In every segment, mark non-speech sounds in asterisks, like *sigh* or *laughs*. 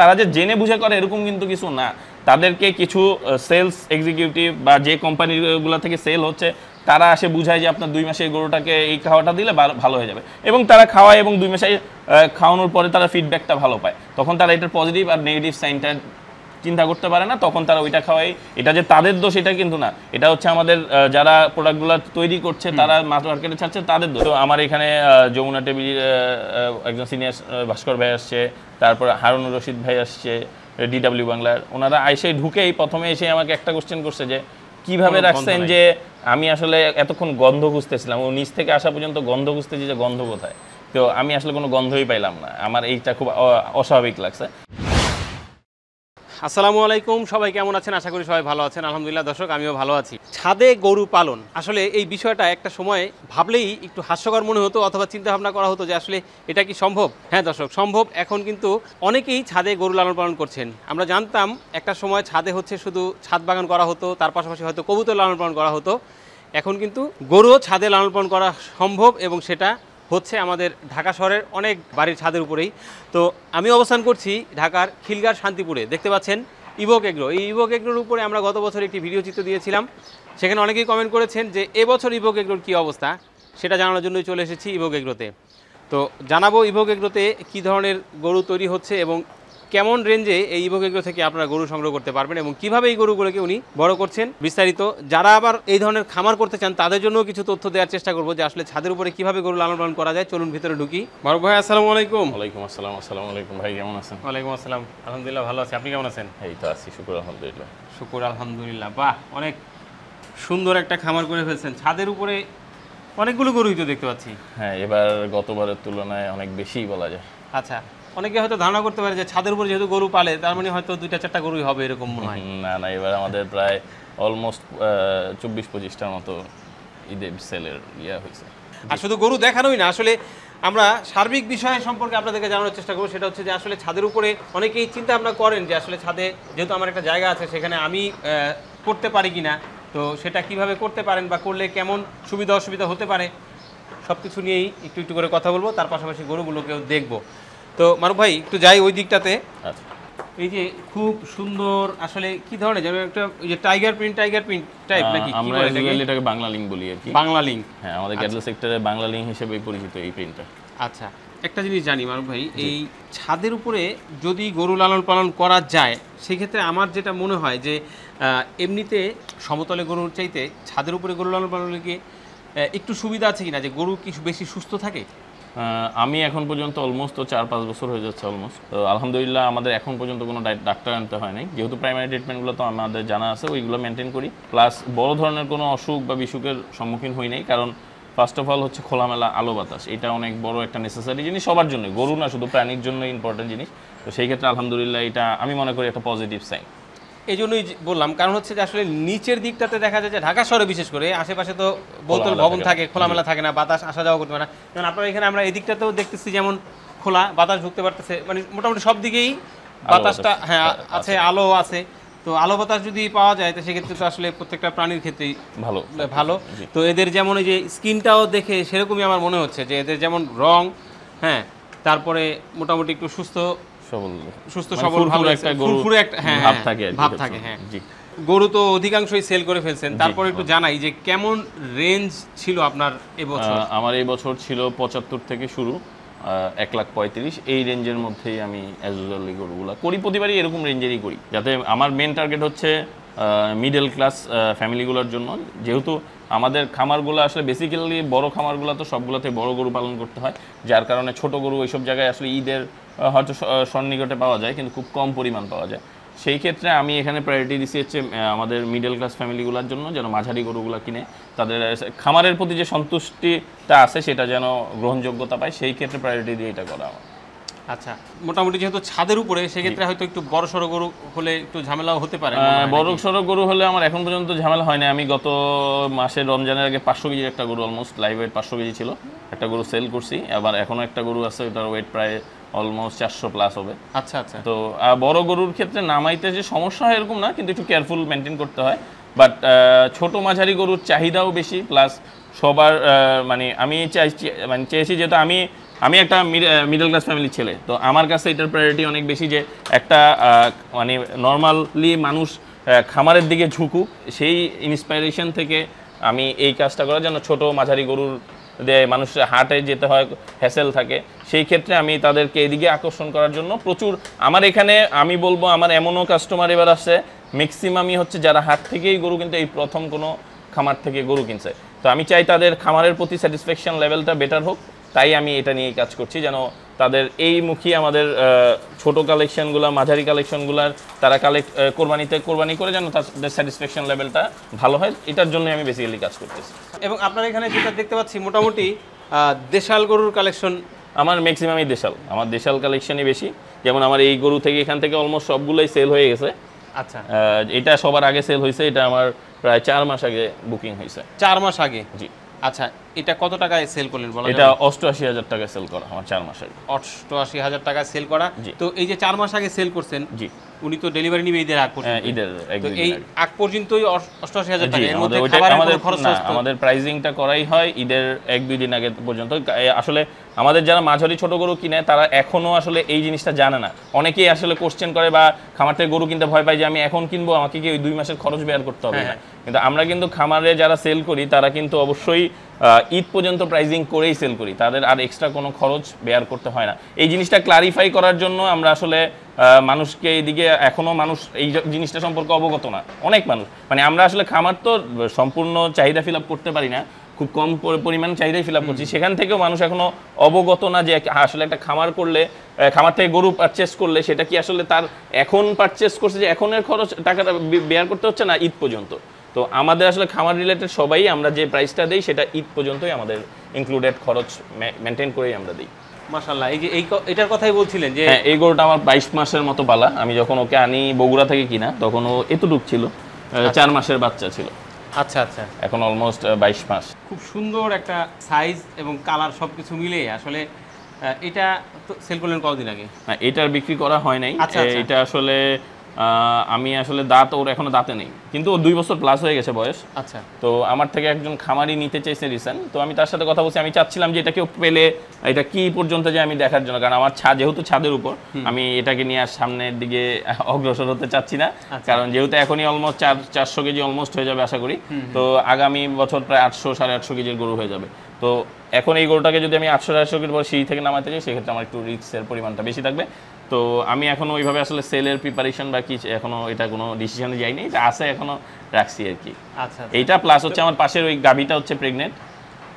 তারা যে জেনে বুঝে করে এরকম কিন্তু কিছু না তাদেরকে কিছু সেলস এক্সিকিউটিভ বা যে কোম্পানিগুলো থেকে সেল হচ্ছে তারা আসে বুঝায় যে আপনার দুই মাসে গরুটাকে এই খাওয়াটা দিলে ভালো হয়ে যাবে এবং তারা খাওয়ায় এবং দুই মাসে খাওয়ানোর পরে তারা ফিডব্যাকটা ভালো পায় তখন তারা এটার পজিটিভ আর নেগেটিভ সাইনটা চিন্তা করতে পারে না তখন তারা ওইটা খাওয়াই এটা যে তাদের দোষ এটা কিন্তু না এটা হচ্ছে আমাদের যারা প্রোডাক্টগুলো তৈরি করছে তারা মাছ মার্কেটে ছাড়ছে তাদের দোষ আমার এখানে যমুনা টেবিল একজন সিনিয়র ভাস্কর ভাই আসছে তারপর হারুন রশিদ ভাই আসছে ডিডাব্লিউ বাংলার ওনারা আইসে ঢুকেই প্রথমে এসে আমাকে একটা কোশ্চেন করছে যে কিভাবে রাখছেন যে আমি আসলে এতক্ষণ গন্ধ খুঁজতেছিলাম ও নিচ থেকে আসা পর্যন্ত গন্ধ খুঁজতেছি যে গন্ধ কোথায় তো আমি আসলে কোনো গন্ধই পাইলাম না আমার এইটা খুব অস্বাভাবিক লাগছে আসসালামু আলাইকুম সবাই কেমন আছেন আশা করি সবাই ভালো আছেন আলহামদুলিল্লাহ দর্শক আমিও ভালো আছি ছাদে গরু পালন আসলে এই বিষয়টা একটা সময় ভাবলেই একটু হাস্যকর মনে হতো অথবা চিন্তা ভাবনা করা হতো যে আসলে এটা কি সম্ভব হ্যাঁ দর্শক সম্ভব এখন কিন্তু অনেকেই ছাদে গরু লালন পালন করছেন আমরা জানতাম একটা সময় ছাদে হচ্ছে শুধু ছাদ বাগান করা হতো তার পাশাপাশি হয়তো কবুতর লালন পালন করা হতো এখন কিন্তু গরুও ছাদে লালন পালন করা সম্ভব এবং সেটা হচ্ছে আমাদের ঢাকা শহরের অনেক বাড়ির ছাদের উপরেই তো আমি অবস্থান করছি ঢাকার খিলগার শান্তিপুরে দেখতে পাচ্ছেন ইভোক এগ্রো এই ইভোক এগ্রোর উপরে আমরা গত বছর একটি ভিডিও চিত্র দিয়েছিলাম সেখানে অনেকেই কমেন্ট করেছেন যে এবছর ইভোক এগ্রোর কী অবস্থা সেটা জানানোর জন্যই চলে এসেছি ইভোক এগ্রোতে তো জানাবো ইভোক এগ্রোতে কী ধরনের গরু তৈরি হচ্ছে এবং কেমন রেঞ্জে এই ইবোকেগুলো থেকে আপনারা গরু সংগ্রহ করতে পারবেন এবং কিভাবে এই গরুগুলোকে উনি বড় করছেন বিস্তারিত যারা আবার এই ধরনের খামার করতে চান তাদের জন্য কিছু তথ্য দেওয়ার চেষ্টা করবো যে আসলে ছাদের উপরে কিভাবে গরু লালন পালন করা যায় চলুন ভিতরে ঢুকি বড় ভাই আসসালামু আলাইকুম আলাইকুম আসসালাম আসসালামু আলাইকুম ভাই কেমন আছেন ওয়ালাইকুম আসসালাম আলহামদুলিল্লাহ ভালো আছি আপনি কেমন আছেন এই তো আছি শুকুর আলহামদুলিল্লাহ শুকুর আলহামদুলিল্লাহ বাহ অনেক সুন্দর একটা খামার করে ফেলছেন ছাদের উপরে অনেকগুলো গরুই তো দেখতে পাচ্ছি হ্যাঁ এবার গতবারের তুলনায় অনেক বেশিই বলা যায় আচ্ছা অনেকে হয়তো ধারণা করতে পারে যে ছাদের উপর যেহেতু গরু পালে তার মানে হয়তো দুইটা চারটা গরুই হবে এরকম মনে হয় না না এবার আমাদের প্রায় অলমোস্ট চব্বিশ পঁচিশটার মতো ঈদে সেলের ইয়ে হয়েছে আর শুধু গরু দেখানোই না আসলে আমরা সার্বিক বিষয় সম্পর্কে আপনাদেরকে জানানোর চেষ্টা করবো সেটা হচ্ছে যে আসলে ছাদের উপরে অনেকেই চিন্তা আমরা করেন যে আসলে ছাদে যেহেতু আমার একটা জায়গা আছে সেখানে আমি করতে পারি কি না তো সেটা কিভাবে করতে পারেন বা করলে কেমন সুবিধা অসুবিধা হতে পারে সব কিছু নিয়েই একটু একটু করে কথা বলবো তার পাশাপাশি গরুগুলোকেও দেখবো তো মারুফ ভাই একটু যাই ওই দিকটাতে আচ্ছা। এই যে খুব সুন্দর আসলে কি ধরনের যেন একটা যে tiger print tiger print type নাকি আমরা রিয়েলি এটাকে বাংলা লিং বলি আর কি বাংলা লিং হ্যাঁ আমাদের গ্যাডল আচ্ছা। সেক্টরে বাংলা লিং হিসেবে পরিচিত এই প্রিন্টটা আচ্ছা একটা জিনিস জানি মারুফ ভাই এই ছাদের উপরে যদি গরু লালন পালন করা যায় সেক্ষেত্রে আমার যেটা মনে হয় যে এমনিতে সমতলে গরুর চাইতে ছাদের উপরে গরু লালন পালন গিয়ে একটু সুবিধা আছে কিনা যে গরু কি বেশি সুস্থ থাকে আমি এখন পর্যন্ত অলমোস্ট তো চার পাঁচ বছর হয়ে যাচ্ছে অলমোস্ট তো আলহামদুলিল্লাহ আমাদের এখন পর্যন্ত কোনো ডাক্তার আনতে হয় নাই যেহেতু প্রাইমারি ট্রিটমেন্টগুলো তো আমাদের জানা আছে ওইগুলো মেনটেন করি প্লাস বড় ধরনের কোনো অসুখ বা বিসুখের সম্মুখীন হই নাই কারণ ফার্স্ট অফ অল হচ্ছে খোলামেলা আলো বাতাস এটা অনেক বড় একটা নেসেসারি জিনিস সবার জন্য গরু না শুধু প্রাণীর জন্য ইম্পর্টেন্ট জিনিস তো সেই ক্ষেত্রে আলহামদুলিল্লাহ এটা আমি মনে করি একটা পজিটিভ সাইন এই জন্যই বললাম কারণ হচ্ছে যে আসলে নিচের দিকটাতে দেখা যায় যে ঢাকা শহরে বিশেষ করে আশেপাশে তো বোতল ভবন থাকে খোলামেলা থাকে না বাতাস আসা যাওয়া করতে পারে না কারণ আপনার এখানে আমরা এই দিকটাতেও দেখতেছি যেমন খোলা বাতাস ঢুকতে পারতেছে মানে মোটামুটি সব দিকেই বাতাসটা হ্যাঁ আছে আলো আছে তো আলো বাতাস যদি পাওয়া যায় তো সেক্ষেত্রে তো আসলে প্রত্যেকটা প্রাণীর ক্ষেত্রেই ভালো ভালো তো এদের যেমন এই যে স্কিনটাও দেখে সেরকমই আমার মনে হচ্ছে যে এদের যেমন রং হ্যাঁ তারপরে মোটামুটি একটু সুস্থ সবল সুস্থ মানে সবল একটা গরু একটা হ্যাঁ ভাব হ্যাঁ, থাকে ভাব থাকে হ্যাঁ গরু তো অধিকাংশই সেল করে ফেলছেন তারপর একটু জানাই যে কেমন রেঞ্জ ছিল আপনার এবছর আমার এই বছর ছিল পঁচাত্তর থেকে শুরু এক লাখ পঁয়ত্রিশ এই রেঞ্জের মধ্যেই আমি অ্যাজ গরুগুলা গরুগুলো করি প্রতিবারই এরকম রেঞ্জেরই করি যাতে আমার মেন টার্গেট হচ্ছে মিডল ক্লাস ফ্যামিলিগুলোর জন্য যেহেতু আমাদের খামারগুলো আসলে বেসিক্যালি বড় খামারগুলো তো সবগুলোতে বড় গরু পালন করতে হয় যার কারণে ছোট গরু এইসব জায়গায় আসলে ঈদের হয়তো সন্নিকটে পাওয়া যায় কিন্তু খুব কম পরিমাণ পাওয়া যায় সেই ক্ষেত্রে আমি এখানে প্রায়োরিটি দিচ্ছি হচ্ছে আমাদের মিডল ক্লাস ফ্যামিলিগুলোর জন্য যেন মাঝারি গরুগুলো কিনে তাদের খামারের প্রতি যে সন্তুষ্টিটা আছে সেটা যেন গ্রহণযোগ্যতা পায় সেই ক্ষেত্রে প্রায়োরিটি দিয়ে এটা করা আমার আচ্ছা মোটামুটি যেহেতু ছাদের উপরে সেক্ষেত্রে হয়তো একটু বড় সড়ো গরু হলে একটু ঝামেলাও হতে পারে মানে বড় সড়ো গরু হলে আমার এখন পর্যন্ত ঝামেলা হয়নি আমি গত মাসে রমজানের আগে পাঁচশো কেজি একটা গরু অলমোস্ট লাইভ ওয়েট পাঁচশো কেজি ছিল একটা গরু সেল করছি আবার এখনও একটা গরু আছে ওটার ওয়েট প্রায় অলমোস্ট চারশো প্লাস হবে আচ্ছা আচ্ছা তো বড় গরুর ক্ষেত্রে নামাইতে যে সমস্যা হয় এরকম না কিন্তু একটু কেয়ারফুল মেনটেন করতে হয় বাট ছোট মাঝারি গরুর চাহিদাও বেশি প্লাস সবার মানে আমি চাইছি মানে চেয়েছি যেহেতু আমি আমি একটা মিডল ক্লাস ফ্যামিলির ছেলে তো আমার কাছে এটার প্রায়োরিটি অনেক বেশি যে একটা মানে নর্মালি মানুষ খামারের দিকে ঝুঁকুক সেই ইন্সপাইরেশন থেকে আমি এই কাজটা করার জন্য ছোট মাঝারি গরুর মানুষের হাটে যেতে হয় হ্যাসেল থাকে সেই ক্ষেত্রে আমি তাদেরকে এদিকে আকর্ষণ করার জন্য প্রচুর আমার এখানে আমি বলবো আমার এমনও কাস্টমার এবার আসছে ম্যাক্সিমামই হচ্ছে যারা হাট থেকেই গরু কিন্তু এই প্রথম কোনো খামার থেকে গরু কিনছে তো আমি চাই তাদের খামারের প্রতি স্যাটিসফ্যাকশন লেভেলটা বেটার হোক তাই আমি এটা নিয়ে কাজ করছি যেন তাদের এই মুখী আমাদের ছোট কালেকশনগুলো মাঝারি কালেকশনগুলার তারা কালেক্ট কোরবানিতে কোরবানি করে যেন তাদের স্যাটিসফ্যাকশন লেভেলটা ভালো হয় এটার জন্য আমি বেসিক্যালি কাজ করতেছি এবং আপনার এখানে যেটা দেখতে পাচ্ছি মোটামুটি দেশাল গরুর কালেকশন আমার ম্যাক্সিমামই দেশাল আমার দেশাল কালেকশনই বেশি যেমন আমার এই গরু থেকে এখান থেকে অলমোস্ট সবগুলোই সেল হয়ে গেছে আচ্ছা এটা সবার আগে সেল হয়েছে এটা আমার প্রায় চার মাস আগে বুকিং হয়েছে চার মাস আগে জি আচ্ছা এটা কত টাকায় সেল করলেন বলা এটা 88000 টাকায় সেল করা আমার 4 মাস আগে 88000 টাকায় সেল করা তো এই যে চার মাস আগে সেল করছেন জি উনি তো ডেলিভারি নিবে ঈদের আগ পর্যন্ত হ্যাঁ, ঈদের এই আগ পর্যন্তই হাজার টাকা এর মধ্যে আমাদের খরচ আমাদের করাই হয় ঈদের এক দুই দিন আগে পর্যন্ত আসলে আমাদের যারা মাঝারি ছোট গরু কিনে তারা এখনও আসলে এই জিনিসটা জানে না অনেকেই আসলে কোশ্চেন করে বা খামার থেকে গরু কিনতে ভয় পায় যে আমি এখন কিনবো আমাকে কি ওই দুই মাসের খরচ বের করতে হবে হ্যাঁ, হ্যাঁ। কিন্তু আমরা কিন্তু খামারে যারা সেল করি তারা কিন্তু অবশ্যই ঈদ পর্যন্ত প্রাইজিং করেই সেল করি তাদের আর এক্সট্রা কোনো খরচ বেয়ার করতে হয় না এই জিনিসটা ক্লারিফাই করার জন্য আমরা আসলে মানুষকে এইদিকে এখনও মানুষ এই জিনিসটা সম্পর্কে অবগত না অনেক মানুষ মানে আমরা আসলে খামার তো সম্পূর্ণ চাহিদা ফিল করতে পারি না খুব কম পরিমাণ চাহিদাই ফিল আপ করছি সেখান থেকেও মানুষ এখনো অবগত না যে আসলে একটা খামার করলে খামার থেকে গরু পারচেস করলে সেটা কি আসলে তার এখন পারচেস করছে যে এখনের খরচ টাকাটা বেয়ার করতে হচ্ছে না ঈদ পর্যন্ত তো আমাদের আসলে খামার রিলেটেড সবাই আমরা যে প্রাইসটা দিই সেটা ঈদ পর্যন্তই আমাদের ইনক্লুডেড খরচ মেনটেন করেই আমরা দিই মাশাল্লাহ এই যে এই এটার কথাই বলছিলেন যে হ্যাঁ, এই গরুটা আমার বাইশ মাসের মতো পালা আমি যখন ওকে আনি বগুড়া থেকে কিনা তখন ও এতটুক ছিল আচ্ছা। চার মাসের বাচ্চা ছিল আচ্ছা আচ্ছা এখন অলমোস্ট বাইশ মাস খুব সুন্দর একটা সাইজ এবং কালার সব কিছু মিলে আসলে এটা সেল করলেন কতদিন আগে না এটার বিক্রি করা হয় নাই আচ্ছা, আচ্ছা। এটা আসলে আমি আসলে দাঁত ওর এখনো দাঁতে নেই কিন্তু ওর দুই বছর প্লাস হয়ে গেছে বয়স আচ্ছা তো আমার থেকে একজন খামারি নিতে চাইছে রিসেন্ট তো আমি তার সাথে কথা বলছি আমি চাচ্ছিলাম যে এটা কেউ পেলে এটা কি পর্যন্ত যে আমি দেখার জন্য কারণ আমার ছাদ যেহেতু ছাদের উপর আমি এটাকে নিয়ে আর সামনের দিকে *laughs* অগ্রসর হতে চাচ্ছি না আচ্ছা। কারণ যেহেতু এখনই অলমোস্ট চার চারশো কেজি অলমোস্ট হয়ে যাবে আশা করি তো আগামী বছর প্রায় আটশো সাড়ে আটশো কেজির গরু হয়ে যাবে তো এখন এই গরুটাকে যদি আমি আটশো আটশো কেজি পর সিঁড়ি থেকে নামাতে চাই সেক্ষেত্রে আমার একটু রিক্সের পরিমাণটা বেশি থাকবে তো আমি এখনও ওইভাবে আসলে সেলের প্রিপারেশন বা কিছু এখনও এটা কোনো ডিসিশনে যাইনি যে আছে এখনও রাখছি আর কি আচ্ছা, আচ্ছা। এইটা প্লাস হচ্ছে আমার পাশের ওই গাভিটা হচ্ছে প্রেগনেন্ট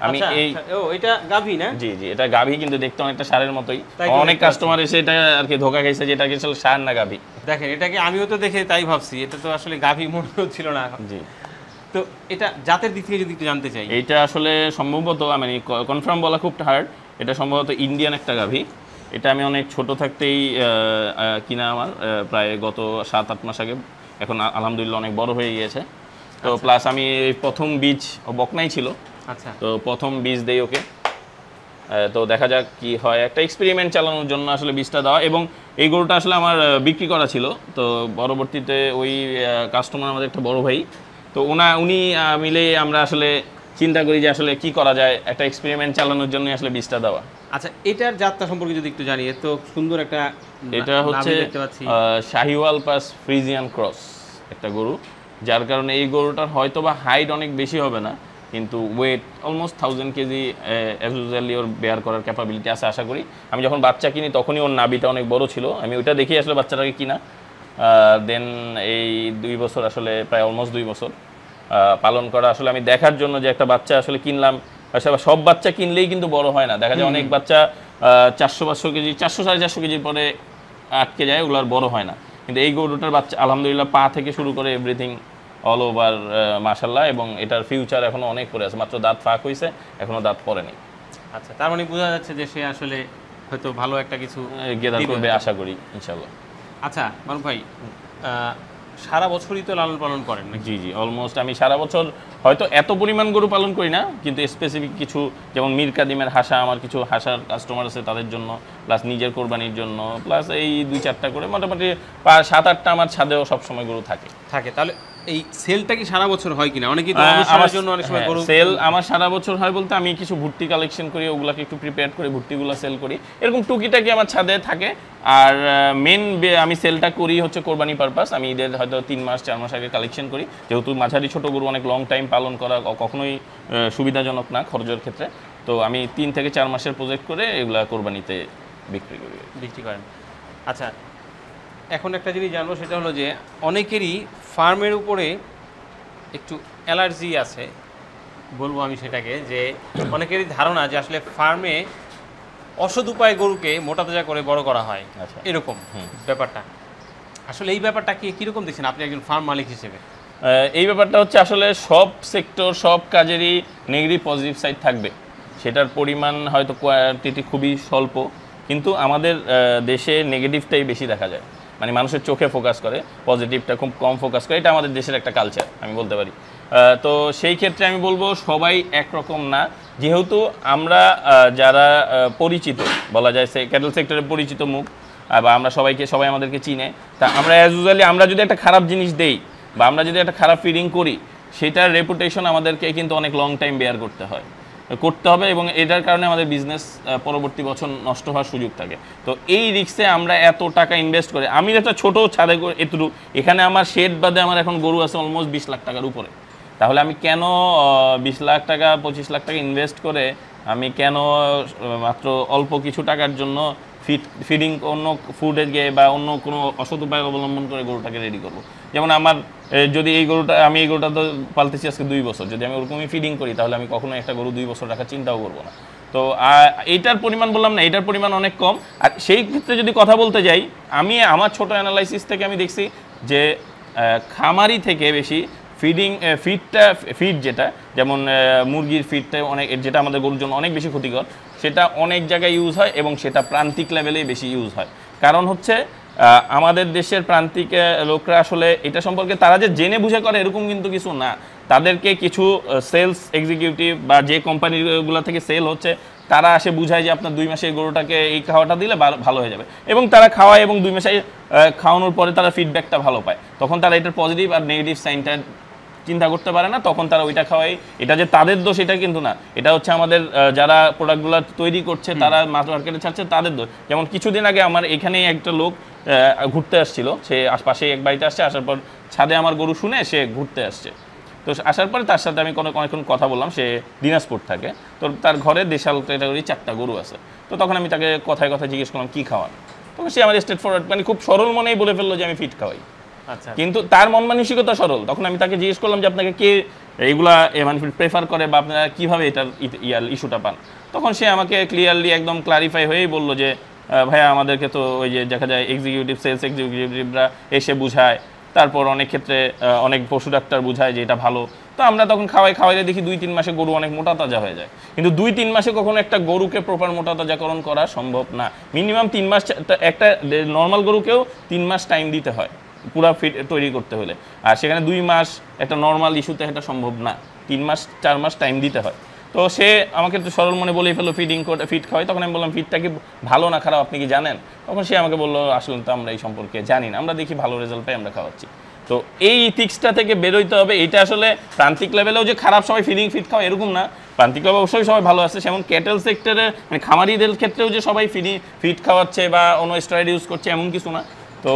আমি আচ্ছা, এই আচ্ছা। ও এটা গাভি না জি জি এটা গাভি কিন্তু দেখতে অনেকটা সারের মতোই অনেক কাস্টমার এসে এটা আর কি ধোকা খাইছে যেটা কি আসলে সার না গাভি দেখেন এটাকে আমিও তো দেখে তাই ভাবছি এটা তো আসলে গাভি মনে হচ্ছিল না জি তো এটা জাতের দিক থেকে যদি একটু জানতে চাই এটা আসলে সম্ভবত মানে কনফার্ম বলা খুব হার্ড এটা সম্ভবত ইন্ডিয়ান একটা গাভি এটা আমি অনেক ছোট থাকতেই কিনা আমার প্রায় গত সাত আট মাস আগে এখন আলহামদুলিল্লাহ অনেক বড় হয়ে গিয়েছে তো প্লাস আচ্ছা। আমি প্রথম বীজ বকনাই ছিল আচ্ছা তো প্রথম বীজ দেই ওকে তো দেখা যাক কি হয় একটা এক্সপেরিমেন্ট চালানোর জন্য আসলে বীজটা দেওয়া এবং এই গরুটা আসলে আমার বিক্রি করা ছিল তো পরবর্তীতে ওই কাস্টমার আমাদের একটা বড় ভাই তো ওনা উনি মিলে আমরা আসলে চিন্তা করি যে আসলে কি করা যায় একটা এক্সপেরিমেন্ট চালানোর জন্য আসলে বীজটা দেওয়া আচ্ছা এটার যাত্রা সম্পর্কে যদি একটু জানিয়ে তো সুন্দর একটা এটা হচ্ছে শাহিওয়াল পাস ফ্রিজিয়ান ক্রস একটা গরু যার কারণে এই গরুটার হয়তো বা হাইট অনেক বেশি হবে না কিন্তু weight almost thousand KG as ওর বেয়ার করার ক্যাপাবিলিটি আছে আশা করি আমি যখন বাচ্চা কিনি তখনই ওর নাবিটা অনেক বড় ছিল আমি ওইটা দেখি আসলে বাচ্চাটাকে কিনা দেন এই দুই বছর আসলে প্রায় অলমোস্ট দুই বছর পালন করা আসলে আমি দেখার জন্য যে একটা বাচ্চা আসলে কিনলাম আচ্ছা সব বাচ্চা কিনলেই কিন্তু বড় হয় না দেখা যায় অনেক বাচ্চা চারশো পাঁচশো কেজি চারশো সাড়ে চারশো কেজির পরে আটকে যায় ওগুলো আর বড় হয় না কিন্তু এই গরুটার বাচ্চা আলহামদুলিল্লাহ পা থেকে শুরু করে এভরিথিং অল ওভার মাসাল্লাহ এবং এটার ফিউচার এখনও অনেক পরে আছে মাত্র দাঁত ফাঁক হয়েছে এখনও দাঁত পড়েনি আচ্ছা তার মানে বোঝা যাচ্ছে যে সে আসলে হয়তো ভালো একটা কিছু গেদার করবে আশা করি ইনশাল্লাহ আচ্ছা মানুষ ভাই সারা বছরই তো লালন পালন করেন জি জি অলমোস্ট আমি সারা বছর হয়তো এত পরিমাণ গরু পালন করি না কিন্তু স্পেসিফিক কিছু যেমন মির কাদিমের হাসা আমার কিছু হাসার কাস্টমার আছে তাদের জন্য প্লাস নিজের কোরবানির জন্য প্লাস এই দুই চারটা করে মোটামুটি সাত আটটা আমার ছাদেও সবসময় গরু থাকে থাকে তাহলে এই সেলটা কি সারা বছর হয় কিনা অনেকেই তো হ্যাঁ, আমার জন্য অনেক সময় হ্যাঁ, গরু সেল আমার সারা বছর হয় বলতে আমি কিছু ভুট্টি কালেকশন করি ওগুলাকে একটু প্রিপেয়ার করে ভুট্টিগুলো সেল করি এরকম টুকিটাকি আমার ছাদে থাকে আর মেন আমি সেলটা করি হচ্ছে কোরবানি পারপাস আমি ঈদের হয়তো তিন মাস চার মাস আগে কালেকশন করি যেহেতু মাঝারি ছোট গরু অনেক লং টাইম পালন করা কখনোই সুবিধাজনক না খরচের ক্ষেত্রে তো আমি তিন থেকে চার মাসের প্রজেক্ট করে এগুলা কোরবানিতে বিক্রি করি বিক্রি করেন আচ্ছা এখন একটা জিনিস জানবো সেটা হলো যে অনেকেরই ফার্মের উপরে একটু অ্যালার্জি আছে বলবো আমি সেটাকে যে অনেকেরই ধারণা যে আসলে ফার্মে অসদ উপায় গরুকে মোটা তাজা করে বড় করা হয় আচ্ছা। এরকম ব্যাপারটা আসলে এই ব্যাপারটা কি কীরকম দেখছেন আপনি একজন ফার্ম মালিক হিসেবে এই ব্যাপারটা হচ্ছে আসলে সব সেক্টর সব কাজেরই নেগেটিভ পজিটিভ সাইড থাকবে সেটার পরিমাণ হয়তো কোয়ান্টিটি খুবই স্বল্প কিন্তু আমাদের দেশে নেগেটিভটাই বেশি দেখা যায় মানে মানুষের চোখে ফোকাস করে পজিটিভটা খুব কম ফোকাস করে এটা আমাদের দেশের একটা কালচার আমি বলতে পারি তো সেই ক্ষেত্রে আমি বলবো সবাই একরকম না যেহেতু আমরা যারা পরিচিত বলা যায় সে ক্যাটেল সেক্টরে পরিচিত মুখ বা আমরা সবাইকে সবাই আমাদেরকে চিনে তা আমরা অ্যাজ ইউজুয়ালি আমরা যদি একটা খারাপ জিনিস দেই বা আমরা যদি একটা খারাপ ফিডিং করি সেটার রেপুটেশন আমাদেরকে কিন্তু অনেক লং টাইম বেয়ার করতে হয় করতে হবে এবং এটার কারণে আমাদের বিজনেস পরবর্তী বছর নষ্ট হওয়ার সুযোগ থাকে তো এই রিক্সে আমরা এত টাকা ইনভেস্ট করে আমি একটা ছোটো ছাদে করে এতটুকু এখানে আমার শেড বাদে আমার এখন গরু আছে অলমোস্ট বিশ লাখ টাকার উপরে তাহলে আমি কেন বিশ লাখ টাকা পঁচিশ লাখ টাকা ইনভেস্ট করে আমি কেন মাত্র অল্প কিছু টাকার জন্য ফিড ফিডিং অন্য ফুডে গিয়ে বা অন্য কোনো অসৎ উপায় অবলম্বন করে গরুটাকে রেডি করব যেমন আমার যদি এই গরুটা আমি এই গরুটা তো পালতেছি আজকে দুই বছর যদি আমি ওরকমই ফিডিং করি তাহলে আমি কখনো একটা গরু দুই বছর রাখার চিন্তাও করবো না তো এইটার পরিমাণ বললাম না এটার পরিমাণ অনেক কম আর সেই ক্ষেত্রে যদি কথা বলতে যাই আমি আমার ছোট অ্যানালাইসিস থেকে আমি দেখছি যে খামারি থেকে বেশি ফিডিং ফিডটা ফিড যেটা যেমন মুরগির ফিডটা অনেক যেটা আমাদের গরুর জন্য অনেক বেশি ক্ষতিকর সেটা অনেক জায়গায় ইউজ হয় এবং সেটা প্রান্তিক লেভেলেই বেশি ইউজ হয় কারণ হচ্ছে আমাদের দেশের প্রান্তিক লোকরা আসলে এটা সম্পর্কে তারা যে জেনে বুঝে করে এরকম কিন্তু কিছু না তাদেরকে কিছু সেলস এক্সিকিউটিভ বা যে কোম্পানিগুলো থেকে সেল হচ্ছে তারা আসে বুঝায় যে আপনার দুই মাসে গরুটাকে এই খাওয়াটা দিলে ভালো হয়ে যাবে এবং তারা খাওয়ায় এবং দুই মাসে খাওয়ানোর পরে তারা ফিডব্যাকটা ভালো পায় তখন তারা এটার পজিটিভ আর নেগেটিভ সাইনটা চিন্তা করতে পারে না তখন তারা ওইটা খাওয়াই এটা যে তাদের দোষ এটা কিন্তু না এটা হচ্ছে আমাদের যারা প্রোডাক্টগুলো তৈরি করছে তারা মাছ মার্কেটে ছাড়ছে তাদের দোষ যেমন কিছুদিন আগে আমার এখানেই একটা লোক ঘুরতে আসছিল সে আশপাশে এক বাড়িতে আসছে আসার পর ছাদে আমার গরু শুনে সে ঘুরতে আসছে তো আসার পরে তার সাথে আমি কোনো অনেকক্ষণ কথা বললাম সে দিনাজপুর থাকে তো তার ঘরে দেশাল ক্যাটাগরি চারটা গরু আছে তো তখন আমি তাকে কথায় কথা জিজ্ঞেস করলাম কী খাওয়ান তখন সে আমার স্টেট ফরওয়ার্ড মানে খুব সরল মনেই বলে ফেললো যে আমি ফিট খাওয়াই আচ্ছা। কিন্তু তার মন মানসিকতা সরল তখন আমি তাকে জিজ্ঞেস করলাম যে আপনাকে কে এইগুলা মানে প্রেফার করে বা আপনারা কীভাবে এটার ইয়ার ইস্যুটা পান তখন সে আমাকে ক্লিয়ারলি একদম ক্লারিফাই হয়েই বলল যে ভাইয়া আমাদেরকে তো ওই যে দেখা যায় এক্সিকিউটিভ সেলস এক্সিকিউটিভরা এসে বুঝায় তারপর অনেক ক্ষেত্রে অনেক পশু ডাক্তার বুঝায় যে এটা ভালো তো আমরা তখন খাওয়াই খাওয়াইলে দেখি দুই তিন মাসে গরু অনেক মোটা তাজা হয়ে যায় কিন্তু দুই তিন মাসে কখনো একটা গরুকে প্রপার মোটা তাজাকরণ করা সম্ভব না মিনিমাম তিন মাস একটা নর্মাল গরুকেও তিন মাস টাইম দিতে হয় পুরো ফিট তৈরি করতে হলে আর সেখানে দুই মাস একটা নর্মাল ইস্যুতে এটা সম্ভব না তিন মাস চার মাস টাইম দিতে হয় তো সে আমাকে তো সরল মনে বলেই ফেলো ফিডিং করে ফিট খাওয়াই তখন আমি বললাম ফিটটা কি ভালো না খারাপ আপনি কি জানেন তখন সে আমাকে বললো আসলে তো আমরা এই সম্পর্কে জানি না আমরা দেখি ভালো রেজাল্ট পাই আমরা খাওয়াচ্ছি তো এই ইথিক্সটা থেকে বেরোইতে হবে এটা আসলে প্রান্তিক লেভেলেও যে খারাপ সবাই ফিডিং ফিট খাওয়া এরকম না প্রান্তিক লেভেল অবশ্যই সবাই ভালো আছে যেমন ক্যাটেল সেক্টরে মানে খামারিদের ক্ষেত্রেও যে সবাই ফিডিং ফিট খাওয়াচ্ছে বা অন্য স্টেরয়েড ইউজ করছে এমন কিছু না তো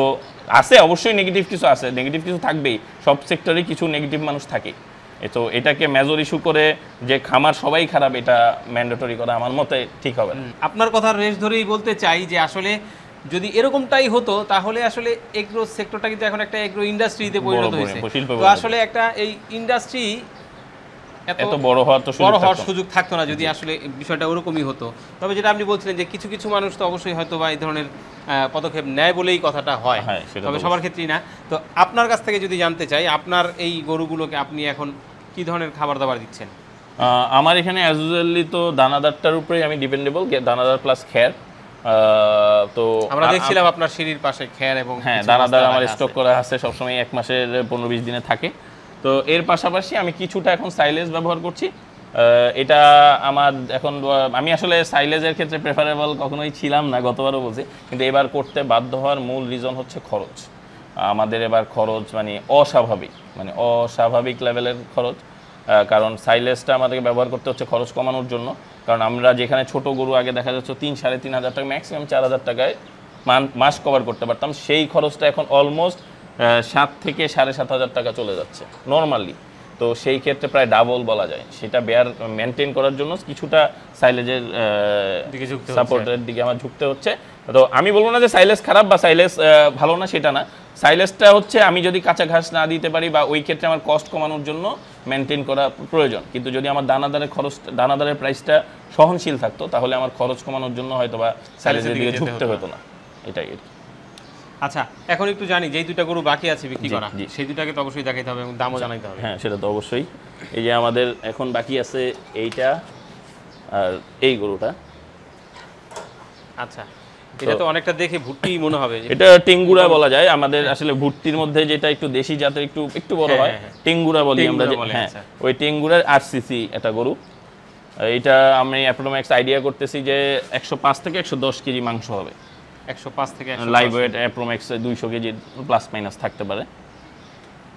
আছে অবশ্যই নেগেটিভ কিছু আছে নেগেটিভ কিছু থাকবেই সব সেক্টরে কিছু নেগেটিভ মানুষ থাকে তো এটাকে মেজর ইস্যু করে যে খামার সবাই খারাপ এটা ম্যান্ডেটরি করা আমার মতে ঠিক হবে আপনার কথা রেশ ধরেই বলতে চাই যে আসলে যদি এরকমটাই হতো তাহলে আসলে এগ্রো সেক্টরটা কিন্তু এখন একটা এগ্রো ইন্ডাস্ট্রিতে পরিণত হয়েছে তো আসলে একটা এই ইন্ডাস্ট্রি এত বড় হওয়ার তো বড় হওয়ার সুযোগ থাকতো না যদি আসলে বিষয়টা ওরকমই হতো তবে যেটা আপনি বলছিলেন যে কিছু কিছু মানুষ তো অবশ্যই হয়তো বা এই ধরনের পদক্ষেপ নেয় বলেই কথাটা হয় হ্যাঁ, তবে সবার ক্ষেত্রেই না তো আপনার কাছ থেকে যদি জানতে চাই আপনার এই গরুগুলোকে আপনি এখন কি ধরনের খাবার দাবার দিচ্ছেন আমার এখানে অ্যাজ ইউজুয়ালি তো দানাদারটার উপরেই আমি ডিপেন্ডেবল দানাদার প্লাস খ্যার তো আমরা দেখছিলাম আপনার সিঁড়ির পাশে খ্যার এবং হ্যাঁ দানাদার আমার স্টক করা আছে সবসময় এক মাসের পনেরো বিশ দিনে থাকে তো এর পাশাপাশি আমি কিছুটা এখন সাইলেজ ব্যবহার করছি এটা আমার এখন আমি আসলে সাইলেজের ক্ষেত্রে প্রেফারেবল কখনোই ছিলাম না গতবারও বলছি কিন্তু এবার করতে বাধ্য হওয়ার মূল রিজন হচ্ছে খরচ আমাদের এবার খরচ মানে অস্বাভাবিক মানে অস্বাভাবিক লেভেলের খরচ কারণ সাইলেসটা আমাদেরকে ব্যবহার করতে হচ্ছে খরচ কমানোর জন্য কারণ আমরা যেখানে ছোট গরু আগে দেখা যাচ্ছে তিন সাড়ে তিন হাজার টাকা ম্যাক্সিমাম চার হাজার টাকায় মাস কভার করতে পারতাম সেই খরচটা এখন অলমোস্ট সাত থেকে সাড়ে সাত হাজার টাকা চলে যাচ্ছে নর্মালি তো সেই ক্ষেত্রে প্রায় ডাবল বলা যায় সেটা বেয়ার মেনটেন করার জন্য কিছুটা সাইলেজের সাপোর্টের দিকে আমার ঝুঁকতে হচ্ছে তো আমি বলবো না যে সাইলেস খারাপ বা সাইলেস ভালো না সেটা না সাইলেসটা হচ্ছে আমি যদি কাঁচা ঘাস না দিতে পারি বা ওই ক্ষেত্রে আমার কস্ট কমানোর জন্য মেনটেন করা প্রয়োজন কিন্তু যদি আমার দানাদারের খরচ দানাদারের প্রাইসটা সহনশীল থাকতো তাহলে আমার খরচ কমানোর জন্য হয়তো বা সাইলেজের দিকে ঝুঁকতে হতো না এটাই আর কি আচ্ছা এখন একটু জানি যে দুটো গরু বাকি আছে বিক্রি করা সেই দুটোকে তো অবশ্যই দেখাইতে হবে এবং দামও আচ্ছা, জানাইতে হবে হ্যাঁ সেটা তো অবশ্যই এই যে আমাদের এখন বাকি আছে এইটা আর এই গরুটা আচ্ছা এটা তো অনেকটা দেখে ভুট্টি মনে হবে এটা টেঙ্গুরা বলা যায় আমাদের আসলে ভুট্টির মধ্যে যেটা একটু দেশি জাতের একটু একটু বড় হ্যাঁ, হয় হ্যাঁ, হ্যাঁ। টেঙ্গুরা বলি আমরা হ্যাঁ আচ্ছা। ওই টেঙ্গুরার আরসিসি এটা গরু এটা আমি অ্যাপ্রোম্যাক্স আইডিয়া করতেছি যে একশো পাঁচ থেকে একশো দশ কেজি মাংস হবে 105 থেকে live weight approx 200 KG plus minus থাকতে পারে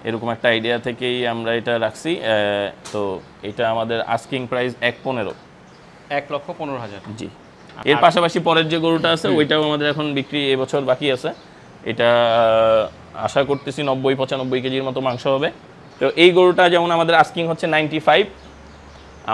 এরকম একটা আইডিয়া থেকেই আমরা এটা রাখছি তো এটা আমাদের আস্কিং প্রাইস এক পনেরো এক লক্ষ পনেরো হাজার জি এর পাশাপাশি পরের যে গরুটা আছে ওইটাও আমাদের এখন বিক্রি এবছর বাকি আছে এটা আশা করতেছি নব্বই পঁচানব্বই কেজির মতো মাংস হবে তো এই গরুটা যেমন আমাদের আস্কিং হচ্ছে নাইনটি ফাইভ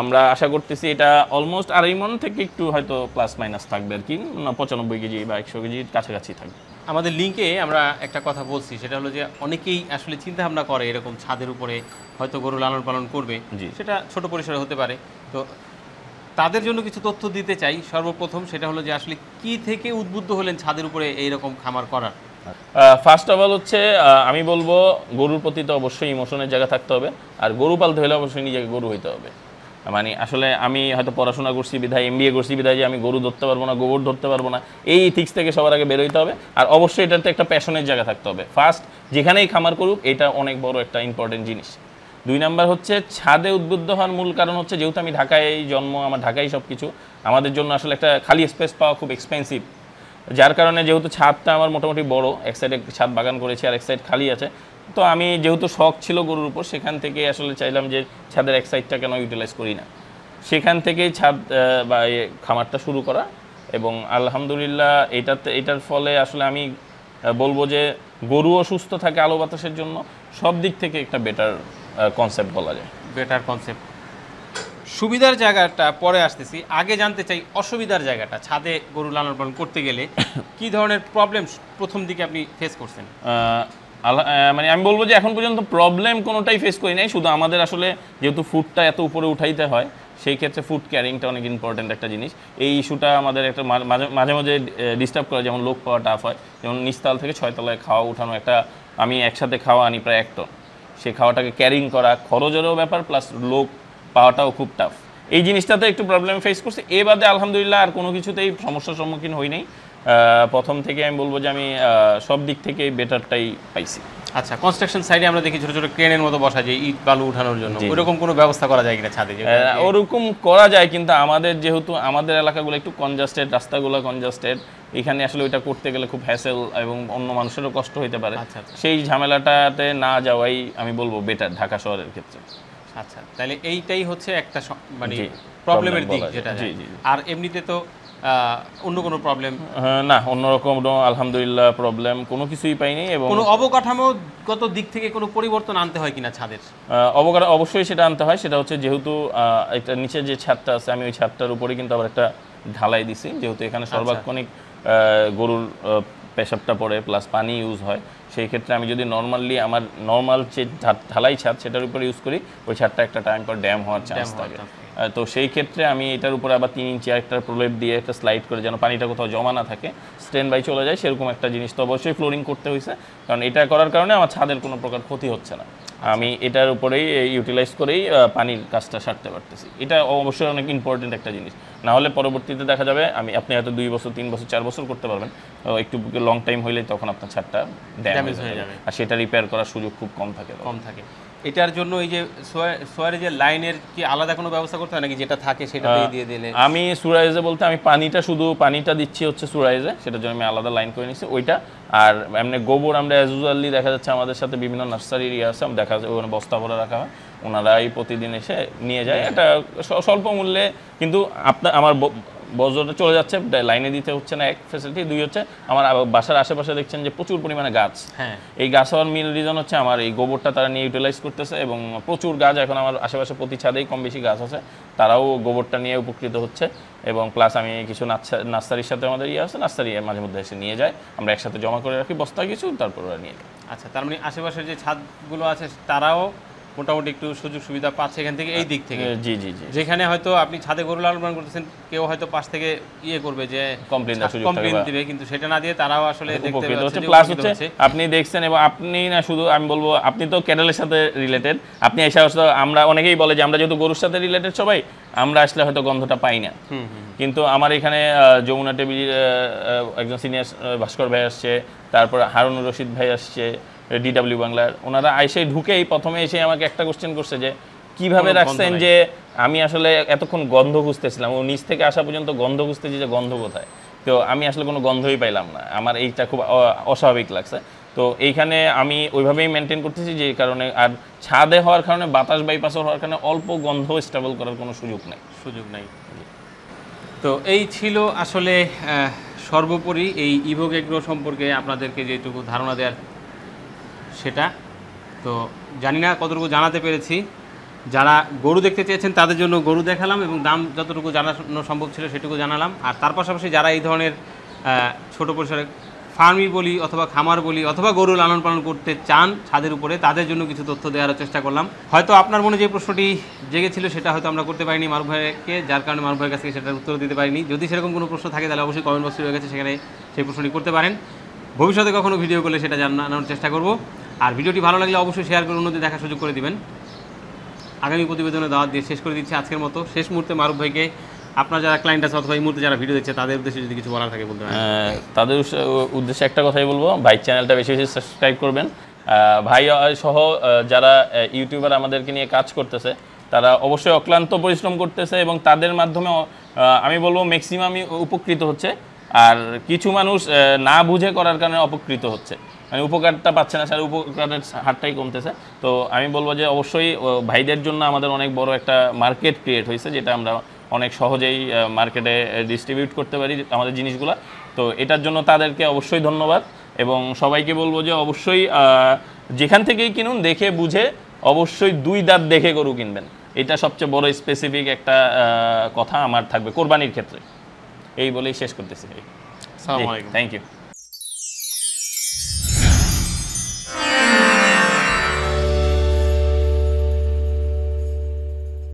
আমরা আশা করতেছি এটা অলমোস্ট আড়াই মন থেকে একটু হয়তো প্লাস মাইনাস থাকবে আর কি পঁচানব্বই কেজি বা একশো কেজির কাছাকাছি থাকবে আমাদের লিঙ্কে আমরা একটা কথা বলছি সেটা হলো যে অনেকেই আসলে চিন্তা ভাবনা করে এরকম ছাদের উপরে হয়তো গরু লালন পালন করবে সেটা ছোট পরিসরে হতে পারে তো তাদের জন্য কিছু তথ্য দিতে চাই সর্বপ্রথম সেটা হলো যে আসলে কি থেকে উদ্বুদ্ধ হলেন ছাদের উপরে এইরকম খামার করার ফার্স্ট অফ অল হচ্ছে আমি বলবো গরুর প্রতি তো অবশ্যই ইমোশনের জায়গা থাকতে হবে আর গরু পালতে হলে অবশ্যই নিজেকে গরু হইতে হবে মানে আসলে আমি হয়তো পড়াশোনা করছি বিধায় এম বিএ করছি বিধায় যে আমি গরু ধরতে পারবো না গোবর ধরতে পারবো না এই ইথিক্স থেকে সবার আগে বেরোইতে হবে আর অবশ্যই এটাতে একটা প্যাশনের জায়গা থাকতে হবে ফার্স্ট যেখানেই খামার করুক এটা অনেক বড় একটা ইম্পর্টেন্ট জিনিস দুই নাম্বার হচ্ছে ছাদে উদ্বুদ্ধ হওয়ার মূল কারণ হচ্ছে যেহেতু আমি ঢাকায় জন্ম আমার ঢাকায় সব কিছু আমাদের জন্য আসলে একটা খালি স্পেস পাওয়া খুব এক্সপেন্সিভ যার কারণে যেহেতু ছাদটা আমার মোটামুটি বড় এক সাইডে ছাদ বাগান করেছি আর এক সাইড খালি আছে তো আমি যেহেতু শখ ছিল গরুর উপর সেখান থেকে আসলে চাইলাম যে ছাদের এক সাইডটা কেন ইউটিলাইজ করি না সেখান থেকেই ছাদ বা খামারটা শুরু করা এবং আলহামদুলিল্লাহ এটাতে এটার ফলে আসলে আমি বলবো যে গরুও সুস্থ থাকে আলো বাতাসের জন্য সব দিক থেকে একটা বেটার কনসেপ্ট বলা যায় বেটার কনসেপ্ট সুবিধার জায়গাটা পরে আসতেছি আগে জানতে চাই অসুবিধার জায়গাটা ছাদে গরু লালন পালন করতে গেলে কি ধরনের প্রবলেম প্রথম দিকে আপনি ফেস করছেন মানে আমি বলবো যে এখন পর্যন্ত প্রবলেম কোনোটাই ফেস করি নাই শুধু আমাদের আসলে যেহেতু ফুডটা এত উপরে উঠাইতে হয় সেই ক্ষেত্রে ফুড ক্যারিংটা অনেক ইম্পর্ট্যান্ট একটা জিনিস এই ইস্যুটা আমাদের একটা মাঝে মাঝে ডিস্টার্ব করে যেমন লোক পাওয়া টাফ হয় যেমন নিস্তাল থেকে ছয়তলায় খাওয়া উঠানো একটা আমি একসাথে খাওয়া আনি প্রায় এক টন সেই খাওয়াটাকে ক্যারিং করা খরচেরও ব্যাপার প্লাস লোক পাওয়াটাও খুব টাফ এই জিনিসটাতে একটু প্রবলেম ফেস করছে এ বাদে আলহামদুলিল্লাহ আর কোনো কিছুতেই সমস্যার সম্মুখীন হই নাই প্রথম থেকে আমি বলবো যে আমি সব দিক থেকে বেটারটাই পাইছি আচ্ছা কনস্ট্রাকশন সাইডে আমরা দেখি ছোট ছোট ক্রেনের মতো বসা যায় ইট বালু উঠানোর জন্য ওরকম কোনো ব্যবস্থা করা যায় কিনা ছাদে ওরকম করা যায় কিন্তু আমাদের যেহেতু আমাদের এলাকাগুলো একটু কনজাস্টেড রাস্তাগুলো কনজাস্টেড এখানে আসলে ওইটা করতে গেলে খুব হ্যাসেল এবং অন্য মানুষেরও কষ্ট হইতে পারে আচ্ছা, আচ্ছা। সেই ঝামেলাটাতে না যাওয়াই আমি বলবো বেটার ঢাকা শহরের ক্ষেত্রে আচ্ছা তাহলে এইটাই হচ্ছে একটা মানে প্রবলেমের দিক যেটা আর এমনিতে তো অন্য কোনো প্রবলেম না অন্যরকম আলহামদুলিল্লাহ প্রবলেম কোনো কিছুই পাইনি এবং কোনো অবকাঠামোগত দিক থেকে কোনো পরিবর্তন আনতে হয় কিনা ছাদের অবকাঠ অবশ্যই সেটা আনতে হয় সেটা হচ্ছে যেহেতু একটা নিচের যে ছাদটা আছে আমি ওই ছাদটার উপরে কিন্তু আবার একটা ঢালাই দিছি যেহেতু এখানে আচ্ছা। সর্বাক্ষণিক গরুর পেশাবটা পড়ে প্লাস পানি ইউজ হয় সেই ক্ষেত্রে আমি যদি নর্মালি আমার নর্মাল যে ঢালাই ছাদ সেটার উপরে ইউজ করি ওই ছাদটা একটা টাইম পর ড্যাম হওয়ার চান্স থাকে তো সেই ক্ষেত্রে আমি এটার উপরে আবার তিন ইঞ্চি একটা প্রলেপ দিয়ে একটা স্লাইড করে যেন পানিটা কোথাও জমা না থাকে স্ট্রেন বাই চলে যায় সেরকম একটা জিনিস তো অবশ্যই ফ্লোরিং করতে হয়েছে কারণ এটা করার কারণে আমার ছাদের কোনো প্রকার ক্ষতি হচ্ছে না আচ্ছা। আমি এটার উপরেই ইউটিলাইজ করেই পানির কাজটা সারতে পারতেছি এটা অবশ্যই অনেক ইম্পর্টেন্ট একটা জিনিস না হলে পরবর্তীতে দেখা যাবে আমি আপনি হয়তো দুই বছর তিন বছর চার বছর করতে পারবেন একটু লং টাইম হইলে তখন আপনার ছাদটা দেন ড্যামেজ হয়ে যাবে আর সেটা রিপেয়ার করার সুযোগ খুব কম থাকে কম থাকে এটার জন্য এই যে সোয়ারেজের লাইনের কি আলাদা কোনো ব্যবস্থা করতে হয় নাকি যেটা থাকে সেটা দিয়ে দিলে আমি সুরাইজে বলতে আমি পানিটা শুধু পানিটা দিচ্ছি হচ্ছে সুরাইজে সেটার জন্য আমি আলাদা লাইন করে নিচ্ছি ওইটা আর এমনি গোবর আমরা অ্যাজ ইউজুয়ালি দেখা যাচ্ছে আমাদের সাথে বিভিন্ন নার্সারি ইয়ে আছে দেখা যাচ্ছে ওখানে বস্তা ভরে রাখা হয় ওনারাই প্রতিদিন এসে নিয়ে যায় একটা স্বল্প মূল্যে কিন্তু আপনার আমার বজ্রটা চলে যাচ্ছে লাইনে দিতে হচ্ছে না এক ফেসিলিটি দুই হচ্ছে আমার বাসার আশেপাশে দেখছেন যে প্রচুর পরিমাণে গাছ হ্যাঁ এই গাছ হওয়ার মেন রিজন হচ্ছে আমার এই গোবরটা তারা নিয়ে ইউটিলাইজ করতেছে এবং প্রচুর গাছ এখন আমার আশেপাশে প্রতি ছাদেই কম বেশি গাছ আছে তারাও গোবরটা নিয়ে উপকৃত হচ্ছে এবং প্লাস আমি কিছু নাস্তারির সাথে আমাদের ইয়ে আছে নাস্তারি মাঝে মধ্যে এসে নিয়ে যায় আমরা একসাথে জমা করে রাখি বস্তা কিছু তারপর ওরা নিয়ে যাই আচ্ছা তার মানে আশেপাশের যে ছাদগুলো আছে তারাও মোটামুটি একটু সুযোগ সুবিধা পাচ্ছে এখান থেকে এই দিক থেকে হ্যাঁ, জি জি জি যেখানে হয়তো আপনি ছাদে গরু লালন পালন করতেছেন কেউ হয়তো পাশ থেকে ইয়ে করবে যে কমপ্লেন কমপ্লেন দিবে কিন্তু সেটা না দিয়ে তারাও আসলে দেখতে হচ্ছে প্লাস হচ্ছে আপনি দেখছেন এবং আপনি না শুধু আমি বলবো আপনি তো ক্যাডেলের সাথে রিলেটেড আপনি এসে আমরা অনেকেই বলে যে আমরা যেহেতু গরুর সাথে রিলেটেড সবাই আমরা আসলে হয়তো গন্ধটা পাই না কিন্তু আমার এখানে যমুনা টেবিল একজন সিনিয়র ভাস্কর ভাই আসছে তারপর হারুন রশিদ ভাই আসছে ডিডাব্লিউ বাংলার ওনারা আইসে ঢুকেই প্রথমে এসে আমাকে একটা কোশ্চেন করছে যে কিভাবে রাখছেন যে আমি আসলে এতক্ষণ গন্ধ খুঁজতেছিলাম ও নিচ থেকে আসা পর্যন্ত গন্ধ খুঁজতেছি যে গন্ধ কোথায় তো আমি আসলে কোনো গন্ধই পাইলাম না আমার এইটা খুব অস্বাভাবিক লাগছে তো এইখানে আমি ওইভাবেই মেনটেন করতেছি যে কারণে আর ছাদে হওয়ার কারণে বাতাস বাইপাস হওয়ার কারণে অল্প গন্ধ স্টেবল করার কোনো সুযোগ নাই সুযোগ নাই তো এই ছিল আসলে সর্বোপরি এই ইভোগ এগ্রো সম্পর্কে আপনাদেরকে যেটুকু ধারণা দেওয়ার সেটা তো জানি না কতটুকু জানাতে পেরেছি যারা গরু দেখতে চেয়েছেন তাদের জন্য গরু দেখালাম এবং দাম যতটুকু জানানো সম্ভব ছিল সেটুকু জানালাম আর তার পাশাপাশি যারা এই ধরনের ছোট পরিসরে ফার্মি বলি অথবা খামার বলি অথবা গরু লালন পালন করতে চান ছাদের উপরে তাদের জন্য কিছু তথ্য দেওয়ার চেষ্টা করলাম হয়তো আপনার মনে যে প্রশ্নটি জেগেছিল সেটা হয়তো আমরা করতে পারিনি মারুফ ভাইকে যার কারণে মারুফ ভাইয়ের কাছে সেটার উত্তর দিতে পারিনি যদি সেরকম কোনো প্রশ্ন থাকে তাহলে অবশ্যই কমেন্ট বক্সে রয়ে গেছে সেখানে সেই প্রশ্নটি করতে পারেন ভবিষ্যতে কখনো ভিডিও করলে সেটা জানানোর চেষ্টা করব আর ভিডিওটি ভালো লাগলে অবশ্যই শেয়ার করে অন্যদের দেখার সুযোগ করে দিবেন আগামী প্রতিবেদনে দাওয়াত দিয়ে শেষ করে দিচ্ছি আজকের মতো শেষ মুহূর্তে মারুফ ভাইকে আপনার যারা ক্লায়েন্ট আছে অথবা এই মুহূর্তে যারা ভিডিও দেখছে তাদের উদ্দেশ্যে যদি কিছু বলার থাকে বলতে তাদের উদ্দেশ্যে একটা কথাই বলবো ভাই চ্যানেলটা বেশি বেশি সাবস্ক্রাইব করবেন ভাই সহ যারা ইউটিউবার আমাদেরকে নিয়ে কাজ করতেছে তারা অবশ্যই অক্লান্ত পরিশ্রম করতেছে এবং তাদের মাধ্যমে আমি বলবো ম্যাক্সিমামই উপকৃত হচ্ছে আর কিছু মানুষ না বুঝে করার কারণে অপকৃত হচ্ছে মানে উপকারটা পাচ্ছে না স্যার উপকারের হারটাই কমতেছে তো আমি বলবো যে অবশ্যই ভাইদের জন্য আমাদের অনেক বড় একটা মার্কেট ক্রিয়েট হয়েছে যেটা আমরা অনেক সহজেই মার্কেটে ডিস্ট্রিবিউট করতে পারি আমাদের জিনিসগুলো তো এটার জন্য তাদেরকে অবশ্যই ধন্যবাদ এবং সবাইকে বলবো যে অবশ্যই যেখান থেকেই কিনুন দেখে বুঝে অবশ্যই দুই দাঁত দেখে গরু কিনবেন এটা সবচেয়ে বড় স্পেসিফিক একটা কথা আমার থাকবে কোরবানির ক্ষেত্রে এই বলেই শেষ করতেছি থ্যাংক ইউ